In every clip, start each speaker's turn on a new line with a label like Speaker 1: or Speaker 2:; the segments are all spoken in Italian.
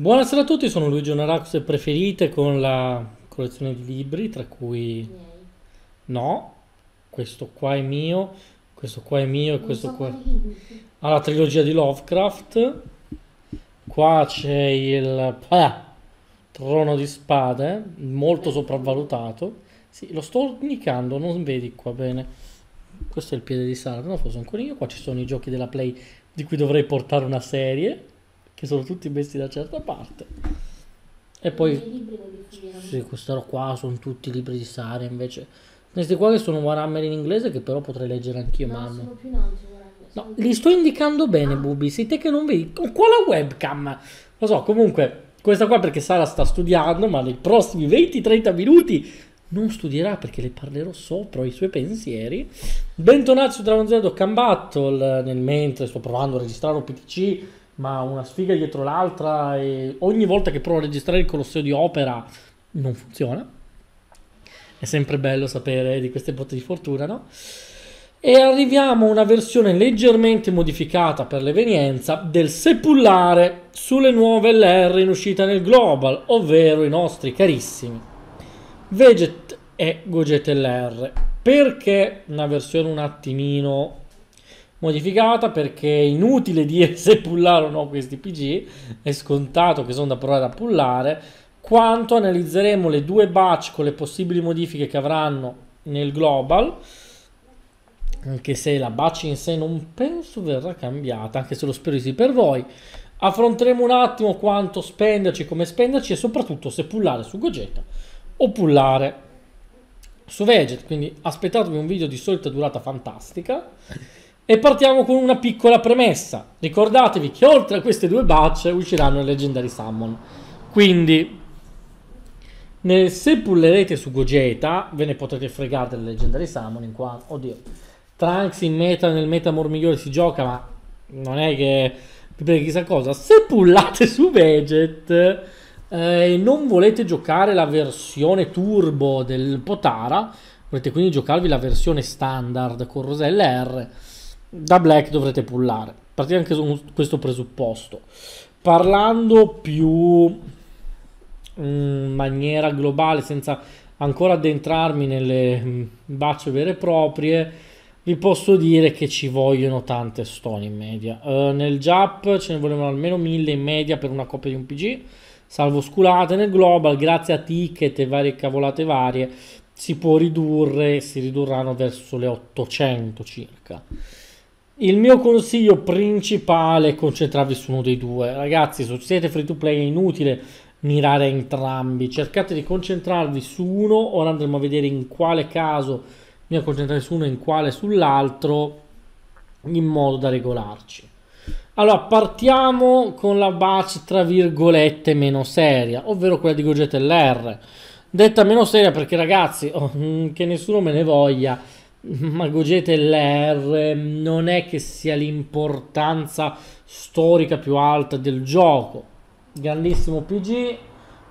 Speaker 1: Buonasera a tutti, sono Luigi Onarax e preferite con la collezione di libri, tra cui... Miei. No, questo qua è mio, questo qua è mio e questo so qua... Ha ah, la trilogia di Lovecraft, qua c'è il ah, Trono di Spade, molto sopravvalutato. Sì, lo sto indicando, non vedi qua bene. Questo è il piede di sardo, no, forse ancora io. Qua ci sono i giochi della Play di cui dovrei portare una serie che sono tutti messi da certa parte. E poi... Sì, questi qua sono tutti libri di Sara invece. Questi qua che sono Warhammer in inglese che però potrei leggere anch'io, no, mamma. Sono più noti, No, li sto indicando bene, ah. Bubi. Sei te che non vedi. Con quale la webcam. Lo so, comunque, questa qua perché Sara sta studiando, ma nei prossimi 20-30 minuti non studierà perché le parlerò sopra i suoi pensieri. Bentonazzo su Dragon Zero Can Battle. Nel mentre sto provando a registrare un PTC ma una sfiga dietro l'altra e ogni volta che provo a registrare il Colosseo di Opera non funziona. È sempre bello sapere di queste botte di fortuna, no? E arriviamo a una versione leggermente modificata per l'evenienza del sepullare sulle nuove LR in uscita nel global, ovvero i nostri carissimi Veget e Goget LR. Perché una versione un attimino modificata perché è inutile dire se pullare o no questi PG, è scontato che sono da provare a pullare, quanto analizzeremo le due batch con le possibili modifiche che avranno nel global, anche se la batch in sé non penso verrà cambiata, anche se lo spero di sì per voi. Affronteremo un attimo quanto spenderci, come spenderci e soprattutto se pullare su Gogeta o pullare su Veget, quindi aspettatevi un video di solita durata fantastica. E partiamo con una piccola premessa. Ricordatevi che oltre a queste due batch usciranno i Legendary Summon. Quindi, nel, se pullerete su Gogeta, ve ne potrete fregare delle Legendary Summon in quanto... Oddio, Trunks in meta, nel metamor migliore si gioca, ma non è che... Per chissà cosa, se pullate su Veget eh, e eh, non volete giocare la versione turbo del Potara, volete quindi giocarvi la versione standard con Roselle R, da black dovrete pullare. Partite anche su questo presupposto. Parlando più in mm, maniera globale, senza ancora addentrarmi nelle mm, bacce vere e proprie, vi posso dire che ci vogliono tante stone in media. Uh, nel JAP ce ne volevano almeno 1000 in media per una coppia di un PG, salvo sculate nel global, grazie a ticket e varie cavolate varie, si può ridurre, si ridurranno verso le 800 circa. Il mio consiglio principale è concentrarvi su uno dei due. Ragazzi, se siete free to play è inutile mirare entrambi. Cercate di concentrarvi su uno, ora andremo a vedere in quale caso mi concentrare su uno e in quale sull'altro, in modo da regolarci. Allora, partiamo con la batch tra virgolette meno seria, ovvero quella di Gogeta LR. Detta meno seria perché ragazzi, oh, mm, che nessuno me ne voglia, ma Magogete l'R ehm, non è che sia l'importanza storica più alta del gioco. Grandissimo PG,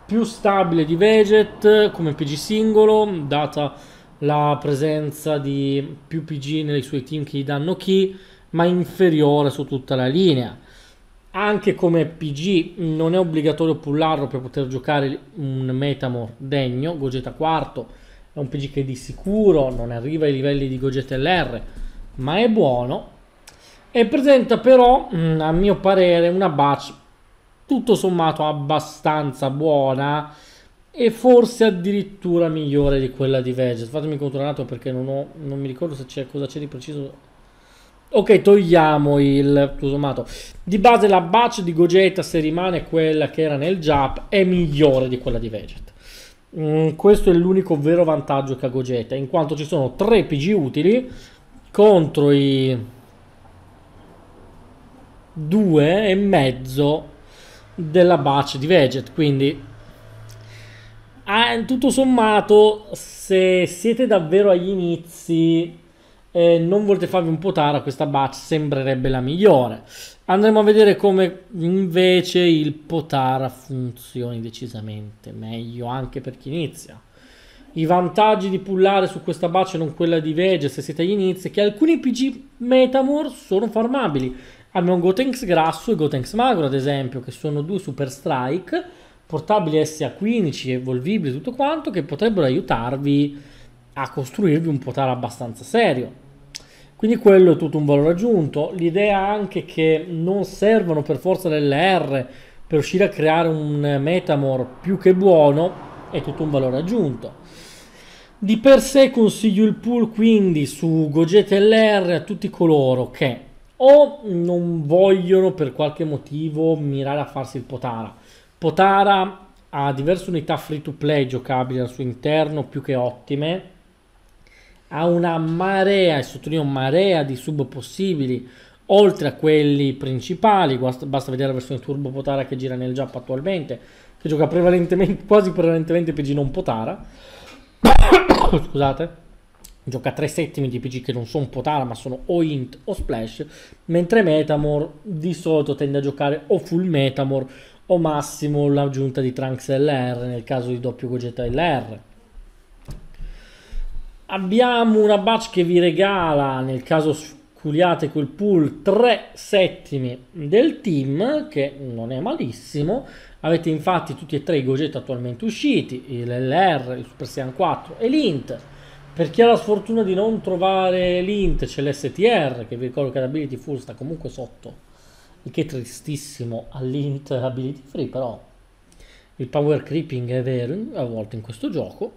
Speaker 1: più stabile di Veget come PG singolo, data la presenza di più PG nei suoi team che gli danno chi, ma inferiore su tutta la linea. Anche come PG non è obbligatorio pullarlo per poter giocare un Metamor degno, Gogeta quarto è un PG che di sicuro, non arriva ai livelli di Goget LR, ma è buono. E presenta però, mm, a mio parere, una batch tutto sommato abbastanza buona e forse addirittura migliore di quella di Veget. Fatemi controllare perché non, ho, non mi ricordo c'è, cosa c'è di preciso. Ok, togliamo il tutto sommato. Di base la batch di Gogeta, se rimane quella che era nel Jap, è migliore di quella di Veget. Mm, questo è l'unico vero vantaggio che ha Gogeta, in quanto ci sono tre PG utili contro i due e mezzo della batch di Veget, quindi ah, tutto sommato se siete davvero agli inizi eh, non volete farvi un po' tara, questa batch sembrerebbe la migliore. Andremo a vedere come invece il Potara funzioni decisamente meglio anche per chi inizia. I vantaggi di pullare su questa batch e non quella di Vege se siete agli inizi è che alcuni PG Metamor sono farmabili. Abbiamo Gotenks grasso e Gotenks magro ad esempio che sono due super strike portabili sa 15 evolvibili tutto quanto che potrebbero aiutarvi a costruirvi un potere abbastanza serio. Quindi quello è tutto un valore aggiunto. L'idea anche che non servono per forza delle R per riuscire a creare un metamor più che buono è tutto un valore aggiunto. Di per sé consiglio il pool quindi su Goget LR a tutti coloro che o non vogliono per qualche motivo mirare a farsi il Potara. Potara ha diverse unità free to play giocabili al suo interno più che ottime ha una marea, e sottolineo marea di sub possibili, oltre a quelli principali, basta vedere la versione turbo Potara che gira nel Giappa attualmente, che gioca prevalentemente, quasi prevalentemente PG non Potara, scusate, gioca tre settimi di PG che non sono Potara ma sono o Int o Splash, mentre Metamor di solito tende a giocare o Full Metamor o massimo l'aggiunta di Trunks LR nel caso di doppio Gogeta LR abbiamo una batch che vi regala nel caso sculiate quel pool 3 settimi del team che non è malissimo avete infatti tutti e tre i Goget attualmente usciti l'LR, il Super Saiyan 4 e l'Int per chi ha la sfortuna di non trovare l'Int c'è l'STR che vi ricordo che ad Ability full sta comunque sotto il che è tristissimo all'Int ability free però il power creeping è vero a volte in questo gioco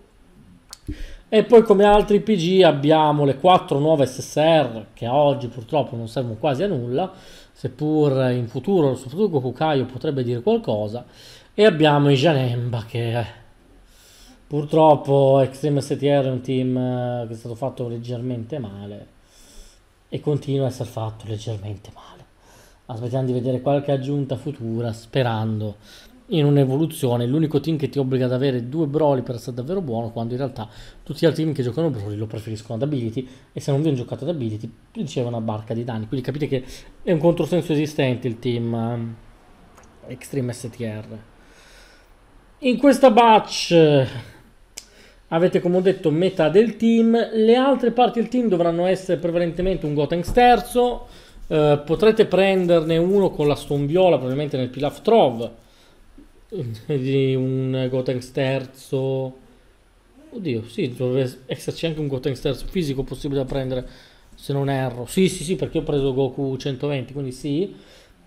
Speaker 1: e poi come altri PG abbiamo le 4 nuove SSR che oggi purtroppo non servono quasi a nulla, seppur in futuro, soprattutto Gokukaio potrebbe dire qualcosa, e abbiamo i Janemba che eh, purtroppo Extreme STR è un team eh, che è stato fatto leggermente male e continua a essere fatto leggermente male. Aspettiamo di vedere qualche aggiunta futura sperando in un'evoluzione, l'unico team che ti obbliga ad avere due Broly per essere davvero buono, quando in realtà tutti gli altri team che giocano Broly lo preferiscono ad ability e se non viene giocato ad ability riceve una barca di danni, quindi capite che è un controsenso esistente il team ehm, Extreme STR. In questa batch avete come ho detto metà del team, le altre parti del team dovranno essere prevalentemente un Gotenks terzo, eh, potrete prenderne uno con la viola probabilmente nel Pilaf Trove, di un Gotenks terzo. Oddio, sì, dovrebbe esserci anche un Gotenks terzo fisico possibile da prendere, se non erro. Sì, sì, sì, perché ho preso Goku 120, quindi sì.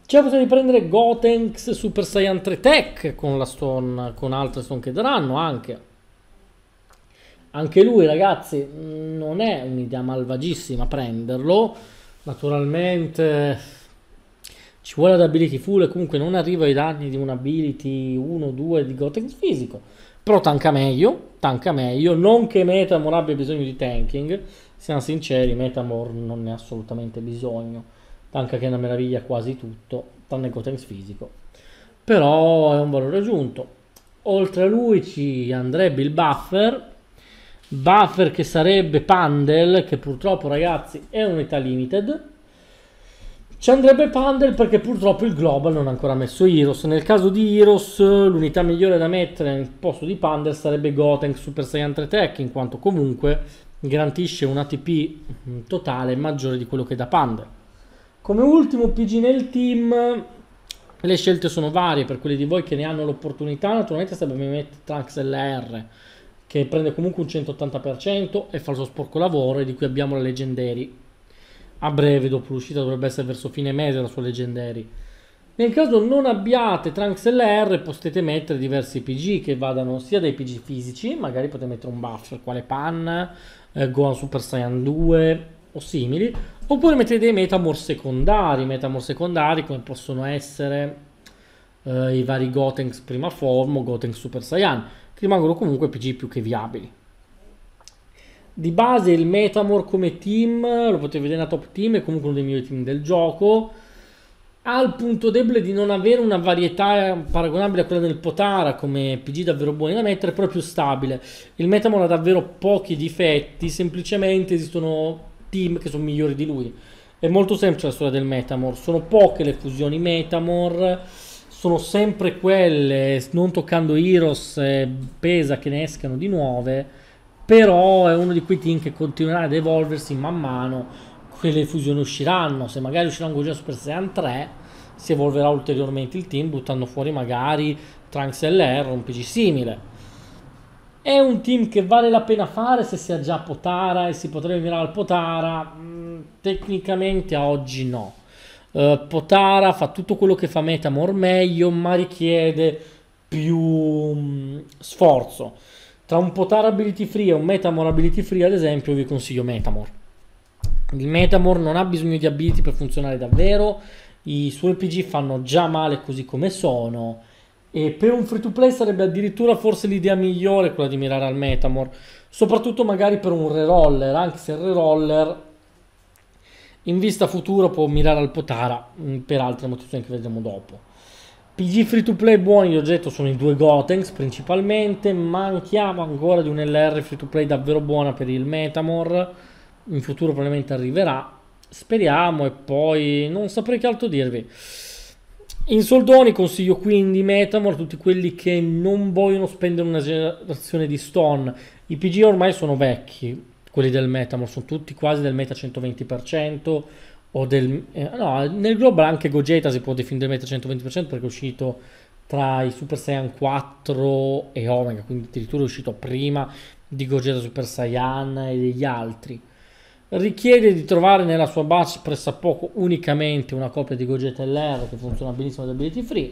Speaker 1: C'è cioè, la possibilità di prendere Gotenks Super Saiyan 3 Tech con la Stone, con altre Stone che daranno anche. Anche lui, ragazzi, non è un'idea malvagissima prenderlo. Naturalmente ci vuole ad ability full e comunque non arriva ai danni di un ability 1-2 di Gotex fisico. Però tanca meglio, tanca meglio, non che Metamor abbia bisogno di tanking, siamo sinceri, Metamor non ne ha assolutamente bisogno, tanca che è una meraviglia quasi tutto, tranne Gotex fisico. Però è un valore aggiunto. Oltre a lui ci andrebbe il buffer, buffer che sarebbe Pandel, che purtroppo ragazzi è un'età limited, ci andrebbe Pandel perché purtroppo il Global non ha ancora messo Heroes. Nel caso di Heroes, l'unità migliore da mettere nel posto di Pandel sarebbe Gotenk Super Saiyan 3 Tech, in quanto comunque garantisce un ATP mm, totale maggiore di quello che da Pandel. Come ultimo PG nel team, le scelte sono varie. Per quelli di voi che ne hanno l'opportunità, naturalmente sarebbe mettere Trunks LR, che prende comunque un 180% e fa il suo sporco lavoro, e di cui abbiamo le leggendari a breve dopo l'uscita, dovrebbe essere verso fine mese la sua Legendary. Nel caso non abbiate Trunks LR potete mettere diversi PG che vadano sia dai PG fisici, magari potete mettere un buffer quale Pan, eh, Gohan Super Saiyan 2 o simili, oppure mettete dei metamor secondari, metamor secondari come possono essere eh, i vari Gotenks prima forma o Gotenks Super Saiyan, che rimangono comunque PG più che viabili. Di base il Metamor come team, lo potete vedere nella top team, è comunque uno dei migliori team del gioco. Ha il punto debole di non avere una varietà paragonabile a quella del Potara come PG davvero buoni da mettere, però è più stabile. Il Metamor ha davvero pochi difetti, semplicemente esistono team che sono migliori di lui. È molto semplice la storia del Metamor, sono poche le fusioni Metamor, sono sempre quelle, non toccando Heroes, pesa che ne escano di nuove però è uno di quei team che continuerà ad evolversi man mano che le fusioni usciranno, se magari uscirà un Gogeta Super Saiyan 3 si evolverà ulteriormente il team buttando fuori magari Trunks LR o un PG simile. È un team che vale la pena fare se si ha già Potara e si potrebbe mirare al Potara? Mm, tecnicamente a oggi no. Uh, Potara fa tutto quello che fa Metamor meglio, ma richiede più mh, mm, sforzo tra un Potar Ability Free e un Metamor Ability Free, ad esempio, vi consiglio Metamor. Il Metamor non ha bisogno di ability per funzionare davvero, i suoi PG fanno già male così come sono, e per un free to play sarebbe addirittura forse l'idea migliore quella di mirare al Metamor, soprattutto magari per un reroller, anche se il reroller in vista futura può mirare al Potara mm, per altre motivazioni che vedremo dopo. PG free to play buoni di oggetto sono i due Gotenks principalmente, manchiamo ancora di un LR free to play davvero buona per il Metamor, in futuro probabilmente arriverà, speriamo e poi non saprei che altro dirvi. In soldoni consiglio quindi Metamor tutti quelli che non vogliono spendere una generazione di stone, i PG ormai sono vecchi, quelli del Metamor, sono tutti quasi del meta 120%, o del... Eh, no, nel global anche Gogeta si può definire meta 120% perché è uscito tra i Super Saiyan 4 e Omega, quindi addirittura è uscito prima di Gogeta Super Saiyan e degli altri. Richiede di trovare nella sua base pressappoco unicamente una copia di Gogeta LR che funziona benissimo da Ability Free.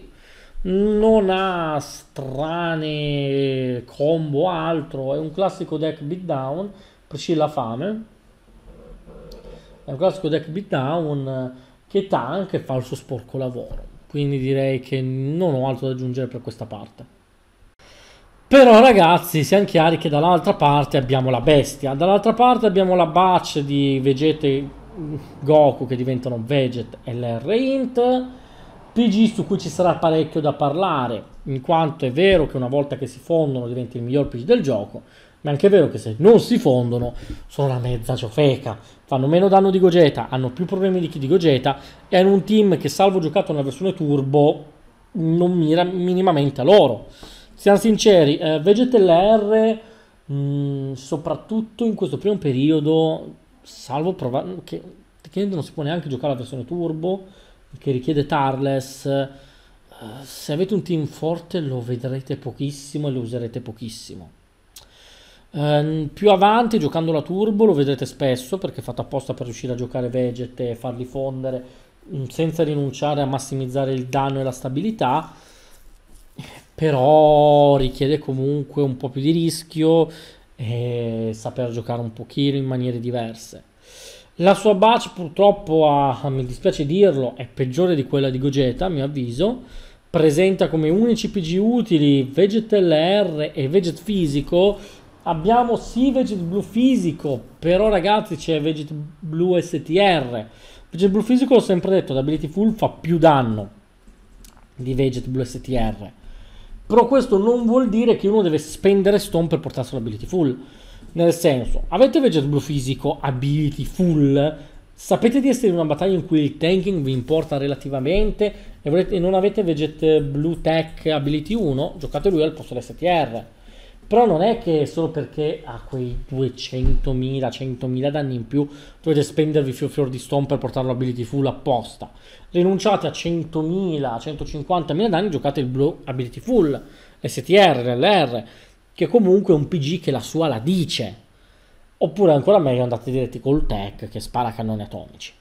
Speaker 1: Non ha strane combo o altro, è un classico deck beatdown, prescilla fame, è un classico deck beatdown eh, che tank e fa il suo sporco lavoro. Quindi direi che non ho altro da aggiungere per questa parte. Però ragazzi, siamo chiari che dall'altra parte abbiamo la bestia, dall'altra parte abbiamo la batch di Vegeta Goku che diventano Veget e l'R-Int, PG su cui ci sarà parecchio da parlare, in quanto è vero che una volta che si fondono diventi il miglior PG del gioco, ma è anche vero che se non si fondono sono una mezza ciofeca, fanno meno danno di Gogeta, hanno più problemi di chi di Gogeta e hanno un team che salvo giocato nella versione turbo non mira minimamente a loro. Siamo sinceri, eh, Vegetel R mh, mm, soprattutto in questo primo periodo, salvo provare che, che non si può neanche giocare la versione turbo, che richiede Tarles, eh, se avete un team forte lo vedrete pochissimo e lo userete pochissimo. Um, più avanti, giocando la turbo, lo vedrete spesso perché è fatto apposta per riuscire a giocare veget e farli fondere um, senza rinunciare a massimizzare il danno e la stabilità. Però richiede comunque un po' più di rischio e saper giocare un pochino in maniere diverse. La sua batch purtroppo, ha, mi dispiace dirlo, è peggiore di quella di Gogeta, a mio avviso. Presenta come unici PG utili Veget LR e Veget Fisico. Abbiamo sì Veget Blu Fisico, però ragazzi c'è Veget Blu STR. Veget Blu Fisico l'ho sempre detto, da Ability Full fa più danno di Veget Blu STR. Però questo non vuol dire che uno deve spendere Stone per portarselo Ability Full nel senso, avete Vegeta Blue fisico, ability, full, sapete di essere in una battaglia in cui il tanking vi importa relativamente e, volete, e non avete Vegeta Blue Tech Ability 1, giocate lui al posto dell'STR. Però non è che solo perché ha quei 200.000, 100.000 danni in più dovete spendervi fior fior di stone per portarlo ability full apposta. Rinunciate a 100.000, 150.000 danni, giocate il blue ability full, STR, LR che comunque è un PG che la sua la dice. Oppure ancora meglio andate diretti col Tech che spara cannoni atomici.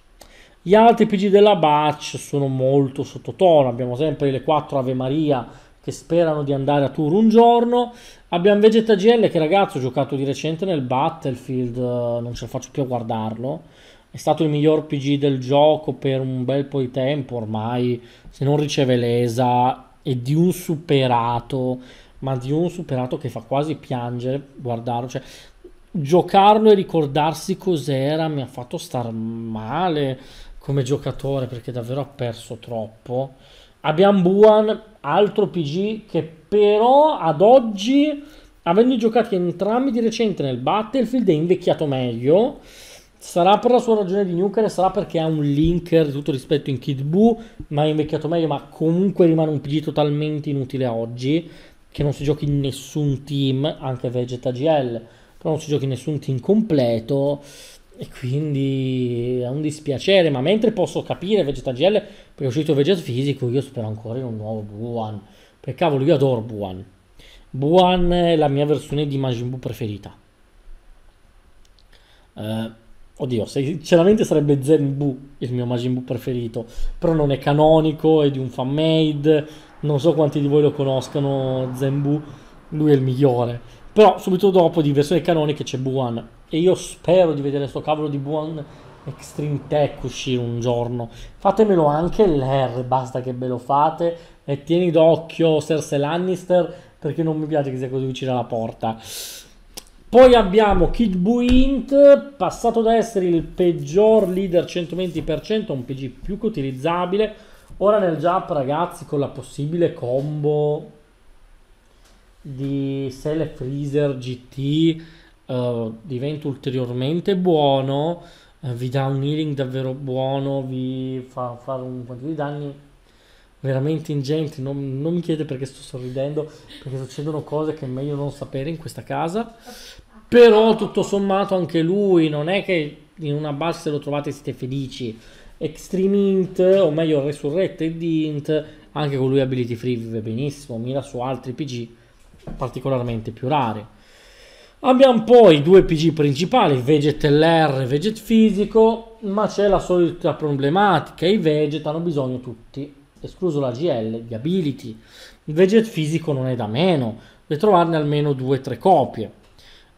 Speaker 1: Gli altri PG della Batch sono molto sottotono, abbiamo sempre le 4 Ave Maria che sperano di andare a tour un giorno. Abbiamo VegetaGL che ragazzo ho giocato di recente nel Battlefield, eh, non ce la faccio più a guardarlo. È stato il miglior PG del gioco per un bel po' di tempo ormai, se non riceve l'ESA, è di un superato ma di un superato che fa quasi piangere guardarlo. Cioè, giocarlo e ricordarsi cos'era mi ha fatto star male come giocatore perché davvero ha perso troppo. Abbiamo Buan, altro PG che però ad oggi, avendo giocato entrambi di recente nel Battlefield, è invecchiato meglio. Sarà per la sua ragione di nucleare, sarà perché ha un linker di tutto rispetto in Kid Buu, ma è invecchiato meglio, ma comunque rimane un PG totalmente inutile oggi che non si giochi in nessun team, anche Vegeta GL, però non si giochi in nessun team completo e quindi è un dispiacere, ma mentre posso capire Vegeta GL, perché è uscito Vegeta Fisico, io spero ancora in un nuovo Buan, perché cavolo io adoro Buan. Buan è la mia versione di Majin Buu preferita. Eh, oddio, sinceramente sarebbe Zen Buu il mio Majin Buu preferito, però non è canonico, è di un fan-made non so quanti di voi lo conoscano, Zenbu, lui è il migliore. Però subito dopo di versione canonica c'è Buan e io spero di vedere sto cavolo di Buan Extreme Tech uscire un giorno. Fatemelo anche l'R, basta che ve lo fate e tieni d'occhio Cersei Lannister perché non mi piace che sia così vicino alla porta. Poi abbiamo Kid Buint, passato da essere il peggior leader 120%, un PG più che utilizzabile, Ora nel Jap, ragazzi, con la possibile combo di Sele Freezer GT uh, eh, diventa ulteriormente buono, uh, vi dà un healing davvero buono, vi fa fare un quanto di danni veramente ingenti. Non, non mi chiedete perché sto sorridendo, perché succedono cose che è meglio non sapere in questa casa. Però tutto sommato anche lui non è che in una base se lo trovate siete felici Extreme Int, o meglio Resurrected Int, anche con lui Ability Free vive benissimo, mira su altri PG particolarmente più rari. Abbiamo poi due PG principali, Veget LR e Veget Fisico, ma c'è la solita problematica, i Veget hanno bisogno tutti, escluso la GL, di Ability. Il Veget Fisico non è da meno, deve trovarne almeno due o tre copie.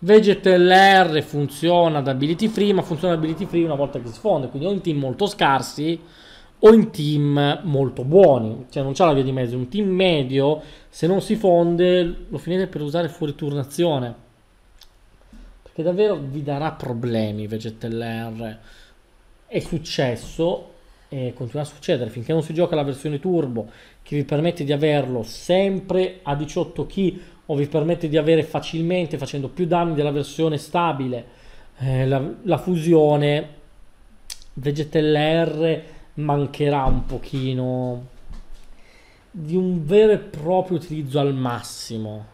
Speaker 1: VegeTLR funziona da ability free, ma funziona da ability free una volta che si fonde, quindi o in team molto scarsi o in team molto buoni, cioè non c'è la via di mezzo, un team medio se non si fonde lo finite per usare fuori turnazione, perché davvero vi darà problemi VegeTLR, è successo e continua a succedere finché non si gioca la versione turbo che vi permette di averlo sempre a 18 key o vi permette di avere facilmente, facendo più danni della versione stabile, eh, la, la, fusione Vegetel R mancherà un pochino di un vero e proprio utilizzo al massimo.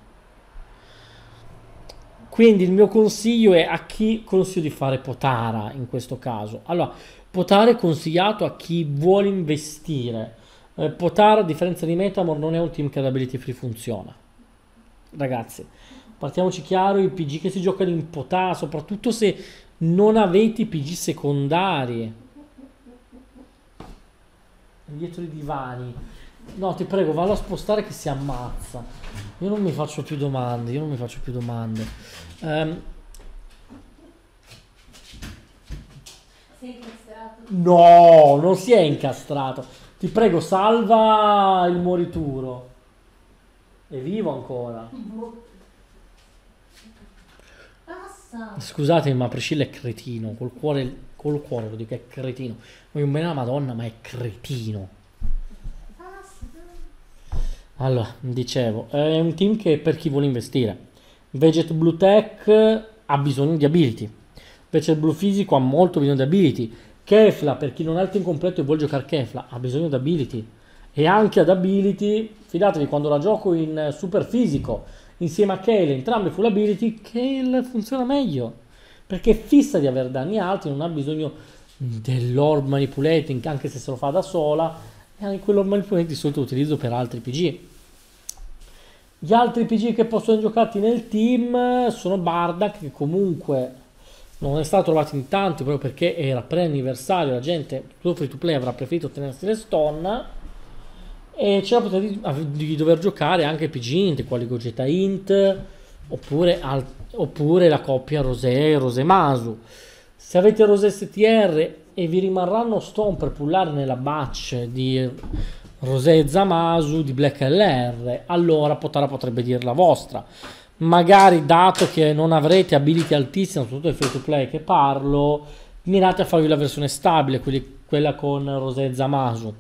Speaker 1: Quindi il mio consiglio è a chi consiglio di fare Potara in questo caso. Allora, Potara è consigliato a chi vuole investire. Eh, Potara, a differenza di Metamor, non è un team che ad ability free funziona ragazzi, partiamoci chiaro, il PG che si gioca in potà, soprattutto se non avete i PG secondari. Dietro i divani. No, ti prego, vallo a spostare che si ammazza. Io non mi faccio più domande, io non mi faccio più domande. Um, no, non si è incastrato. Ti prego, salva il morituro. È vivo ancora. Passa. Scusate, ma Priscilla è cretino. Col cuore, col cuore lo dico, è cretino. Voglio bene la Madonna, ma è cretino. Allora, dicevo, è un team che per chi vuole investire. Veget Blue Tech ha bisogno di ability. Veget Blue Fisico ha molto bisogno di ability. Kefla, per chi non ha il team completo e vuole giocare Kefla, ha bisogno di ability e anche ad ability, fidatevi quando la gioco in super fisico insieme a Kale, entrambe full ability, Kale funziona meglio perché è fissa di aver danni alti, non ha bisogno dell'orb manipulating anche se se lo fa da sola e anche quell'orb manipulating di solito utilizzo per altri PG. Gli altri PG che possono giocati nel team sono Bardak che comunque non è stato trovato in tanti proprio perché era pre-anniversario, la gente, tutto free to play avrà preferito tenersi le stone e c'è la possibilità di, di, dover giocare anche PG Int, quali Gogeta Int, oppure, al, oppure la coppia Rosé e Rosé Masu. Se avete Rosé STR e vi rimarranno stone per pullare nella batch di Rosé Zamasu di Black LR, allora Potara potrebbe dire la vostra. Magari, dato che non avrete ability altissime, soprattutto il free to play che parlo, mirate a farvi la versione stabile, quella con Rosé Zamasu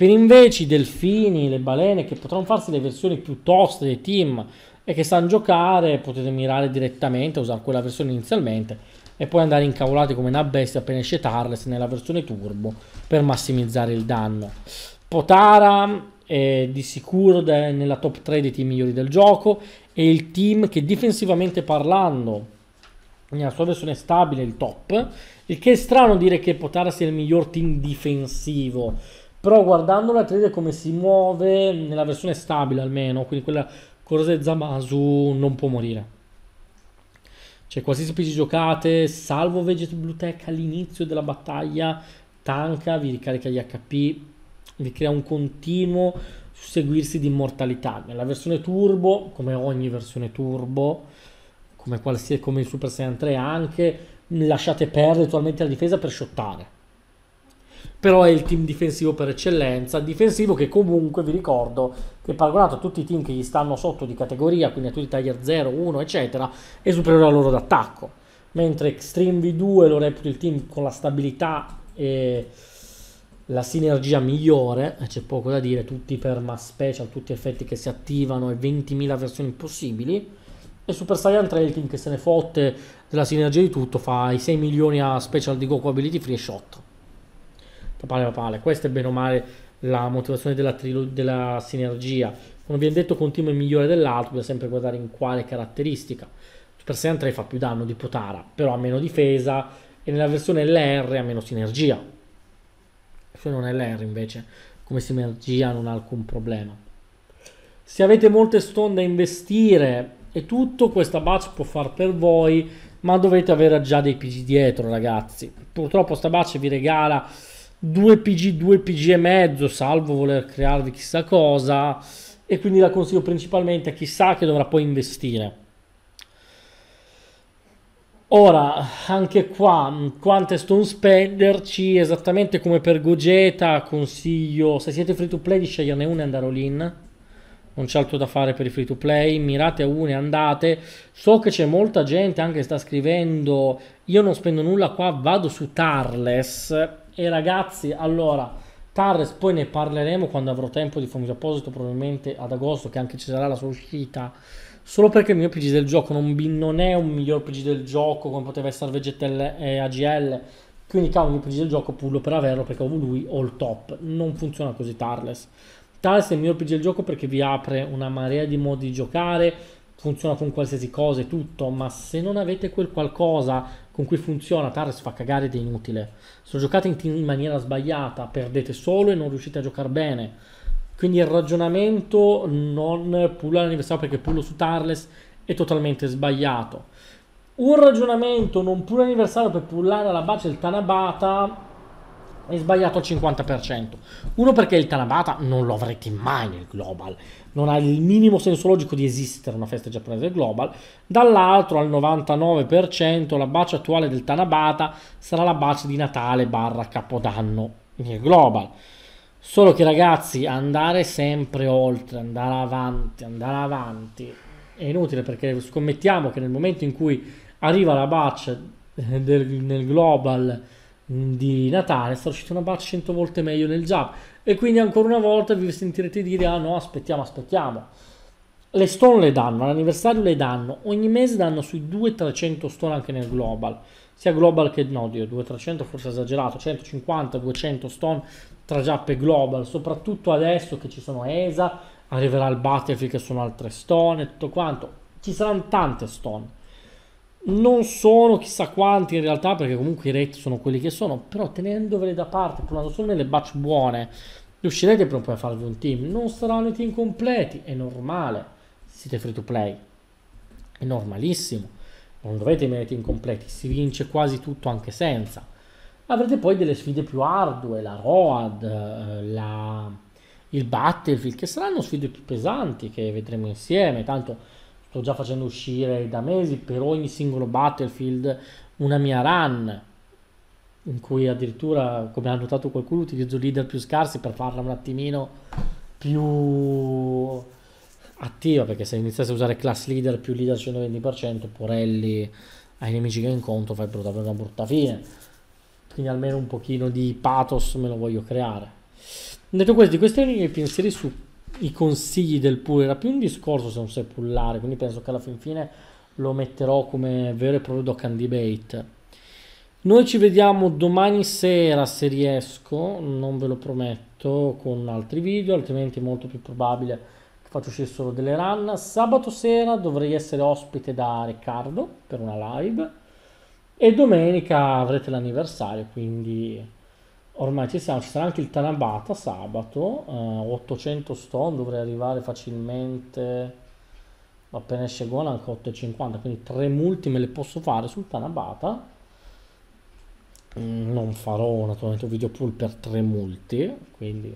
Speaker 1: per invece i delfini, le balene che potranno farsi le versioni più toste dei team e che sanno giocare, potete mirare direttamente, usare quella versione inizialmente e poi andare incavolati come una bestia appena esce Tarles nella versione turbo per massimizzare il danno. Potara è di sicuro nella top 3 dei team migliori del gioco, è il team che difensivamente parlando nella sua versione stabile il top, il che è strano dire che Potara sia il miglior team difensivo però guardandola vedete come si muove nella versione stabile almeno, quindi quella Corose Zamasu non può morire. Cioè qualsiasi PC giocate, salvo Veget Blue Tech all'inizio della battaglia, tanca, vi ricarica gli HP, vi crea un continuo susseguirsi di immortalità. Nella versione turbo, come ogni versione turbo, come, qualsiasi, come il Super 3 anche, lasciate perdere totalmente la difesa per shottare però è il team difensivo per eccellenza, difensivo che comunque vi ricordo che paragonato a tutti i team che gli stanno sotto di categoria, quindi a tutti i Tiger 0, 1 eccetera, è superiore al loro d'attacco, mentre Extreme V2 lo reputo il team con la stabilità e la sinergia migliore, c'è poco da dire, tutti per mass special, tutti effetti che si attivano e 20.000 versioni possibili, e Super Saiyan 3 è il team che se ne fotte della sinergia di tutto, fa i 6 milioni a special di Goku Ability Free e Shot papale papale. Questa è bene o male la motivazione della, trilo- della sinergia. Come vi ho detto, continuo è migliore dell'altro, bisogna sempre guardare in quale caratteristica. Per sé Antre fa più danno di Potara, però ha meno difesa e nella versione LR ha meno sinergia. Se non è LR invece, come sinergia non ha alcun problema. Se avete molte stone da investire e tutto, questa batch può far per voi, ma dovete avere già dei PG dietro, ragazzi. Purtroppo sta batch vi regala 2 PG, 2 PG e mezzo, salvo voler crearvi chissà cosa, e quindi la consiglio principalmente a chissà che dovrà poi investire. Ora, anche qua, mm, quante è stone spenderci, esattamente come per Gogeta, consiglio, se siete free to play, di sceglierne una e andare all'in. Non c'è altro da fare per i free to play, mirate a una e andate. So che c'è molta gente anche che sta scrivendo, io non spendo nulla qua, vado su Tarles e ragazzi, allora, Tarres poi ne parleremo quando avrò tempo di fare un apposito, probabilmente ad agosto, che anche ci sarà la sua uscita. Solo perché il mio PG del gioco non, non è un miglior PG del gioco come poteva essere Vegetel e AGL. Quindi cavo il mio PG del gioco pullo per averlo perché ho lui o il top. Non funziona così Tarles. Tarles è il miglior PG del gioco perché vi apre una marea di modi di giocare funziona con qualsiasi cosa e tutto, ma se non avete quel qualcosa con cui funziona, TARS fa cagare ed è inutile. Se lo giocate in, in maniera sbagliata, perdete solo e non riuscite a giocare bene. Quindi il ragionamento non pullo all'anniversario perché pullo su Tarles è totalmente sbagliato. Un ragionamento non pullo all'anniversario per pullare alla base il Tanabata è sbagliato al 50%. Uno perché il Tanabata non lo avrete mai nel global non ha il minimo senso logico di esistere una festa giapponese global, dall'altro al 99% la bacia attuale del Tanabata sarà la bacia di Natale barra Capodanno global. Solo che ragazzi andare sempre oltre, andare avanti, andare avanti è inutile perché scommettiamo che nel momento in cui arriva la bacia del, nel global di Natale sarà uscita una bacia 100 volte meglio nel Giappone e quindi ancora una volta vi sentirete dire ah no aspettiamo aspettiamo le stone le danno all'anniversario le danno ogni mese danno sui 200-300 stone anche nel global sia global che no dio 200-300 forse esagerato 150-200 stone tra giappe global soprattutto adesso che ci sono ESA arriverà il Battlefield che sono altre stone tutto quanto ci saranno tante stone non sono chissà quanti in realtà, perché comunque i rate sono quelli che sono, però tenendovele da parte, provando solo nelle batch buone, riuscirete prima o poi a farvi un team. Non saranno i team completi, è normale, siete free to play, è normalissimo. Non dovete avere team completi, si vince quasi tutto anche senza. Avrete poi delle sfide più ardue, la Road, eh, la... il Battlefield, che saranno sfide più pesanti che vedremo insieme, tanto sto già facendo uscire da mesi per ogni singolo Battlefield una mia run in cui addirittura, come ha notato qualcuno, utilizzo leader più scarsi per farla un attimino più attiva, perché se iniziassi a usare class leader più leader 120%, porelli ai nemici che incontro fai brutta, una brutta fine. Quindi almeno un pochino di pathos me lo voglio creare. Detto questo, di erano i miei pensieri su i consigli del pool, era più un discorso se non sai pullare, quindi penso che alla fin fine lo metterò come vero e proprio dock and debate. Noi ci vediamo domani sera se riesco, non ve lo prometto, con altri video, altrimenti è molto più probabile che faccio uscire solo delle run. Sabato sera dovrei essere ospite da Riccardo per una live e domenica avrete l'anniversario, quindi ormai ci siamo, ci sarà anche il Tanabata sabato, eh, 800 stone, dovrei arrivare facilmente, appena esce Gona anche 8,50, quindi tre multi me le posso fare sul Tanabata, mm, non farò naturalmente un video pool per tre multi, quindi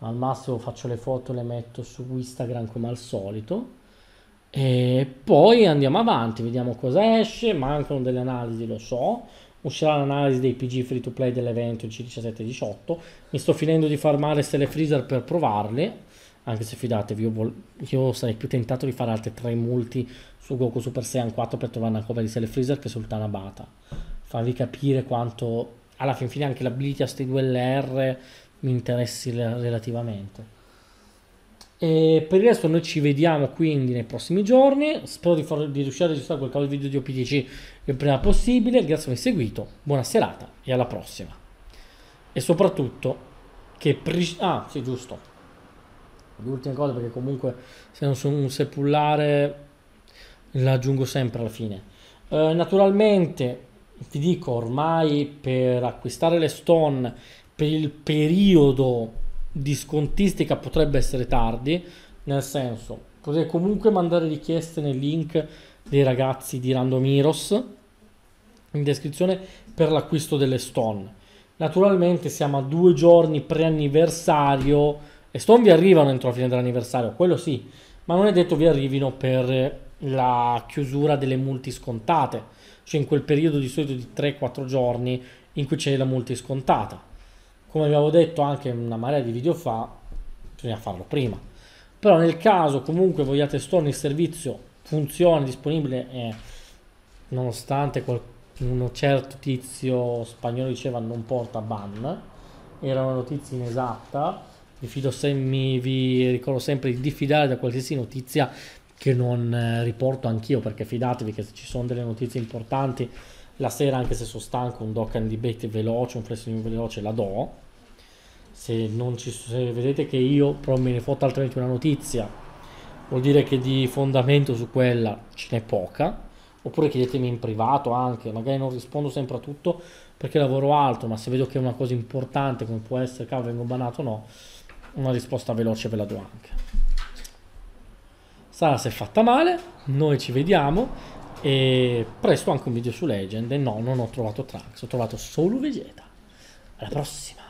Speaker 1: al massimo faccio le foto e le metto su Instagram come al solito. E poi andiamo avanti, vediamo cosa esce, mancano delle analisi, lo so, uscirà l'analisi dei PG free to play dell'evento C17-18. Mi sto finendo di farmare stelle freezer per provarle, anche se fidatevi, io, vol- io sarei più tentato di fare altre 3 multi su Goku Super Saiyan 4 per trovare una copia di stelle freezer che sul Tanabata. Farvi capire quanto alla fin fine anche l'ability a sti 2LR mi interessi relativamente. E per il resto noi ci vediamo quindi nei prossimi giorni, spero di, far, di riuscire a registrare quel cavolo di video di OPTC il prima possibile, grazie per aver seguito, buona serata e alla prossima. E soprattutto che... Pre- ah sì giusto, l'ultima cosa perché comunque se non sono un sepullare l'aggiungo sempre alla fine. Eh, naturalmente vi dico ormai per acquistare le stone per il periodo di scontistica potrebbe essere tardi, nel senso potrei comunque mandare richieste nel link dei ragazzi di Randomiros in descrizione per l'acquisto delle stone. Naturalmente siamo a due giorni pre-anniversario e stone vi arrivano entro la fine dell'anniversario, quello sì, ma non è detto vi arrivino per la chiusura delle multi scontate, cioè in quel periodo di solito di 3-4 giorni in cui c'è la multi scontata come abbiamo detto anche una marea di video fa, bisogna farlo prima. Però nel caso comunque vogliate storno il servizio funziona, disponibile, eh, nonostante un certo tizio spagnolo diceva non porta ban, era una notizia inesatta, mi, sem- mi vi ricordo sempre di diffidare da qualsiasi notizia che non eh, riporto anch'io, perché fidatevi che se ci sono delle notizie importanti la sera, anche se sono stanco, un dock and debate veloce, un flessing veloce la do, se, non ci, se vedete che io però me ne foto altrimenti una notizia vuol dire che di fondamento su quella ce n'è poca oppure chiedetemi in privato anche magari non rispondo sempre a tutto perché lavoro altro ma se vedo che è una cosa importante come può essere cavolo vengo banato o no una risposta veloce ve la do anche Sara si è fatta male noi ci vediamo e presto anche un video su Legend e no non ho trovato Trunks ho trovato solo Vegeta alla prossima